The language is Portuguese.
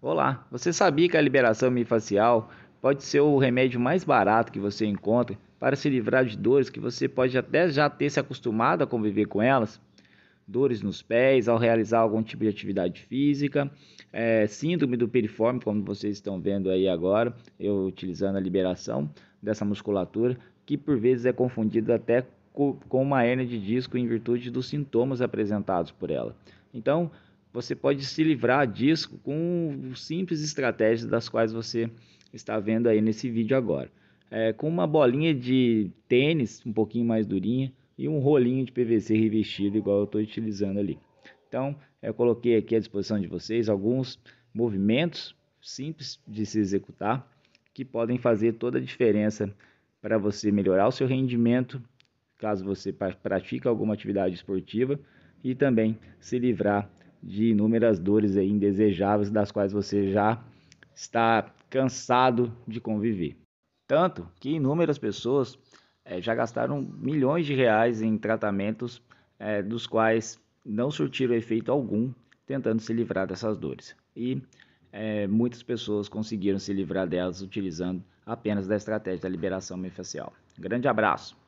Olá, você sabia que a liberação miofascial pode ser o remédio mais barato que você encontra para se livrar de dores que você pode até já ter se acostumado a conviver com elas? Dores nos pés ao realizar algum tipo de atividade física, é, síndrome do piriforme, como vocês estão vendo aí agora, eu utilizando a liberação dessa musculatura, que por vezes é confundida até com uma hernia de disco em virtude dos sintomas apresentados por ela. Então, você pode se livrar disso com simples estratégias das quais você está vendo aí nesse vídeo agora. É, com uma bolinha de tênis um pouquinho mais durinha e um rolinho de PVC revestido igual eu estou utilizando ali. Então eu coloquei aqui à disposição de vocês alguns movimentos simples de se executar que podem fazer toda a diferença para você melhorar o seu rendimento caso você pratique alguma atividade esportiva e também se livrar de inúmeras dores indesejáveis das quais você já está cansado de conviver. Tanto que inúmeras pessoas é, já gastaram milhões de reais em tratamentos é, dos quais não surtiram efeito algum tentando se livrar dessas dores. E é, muitas pessoas conseguiram se livrar delas utilizando apenas da estratégia da liberação miofascial. Grande abraço!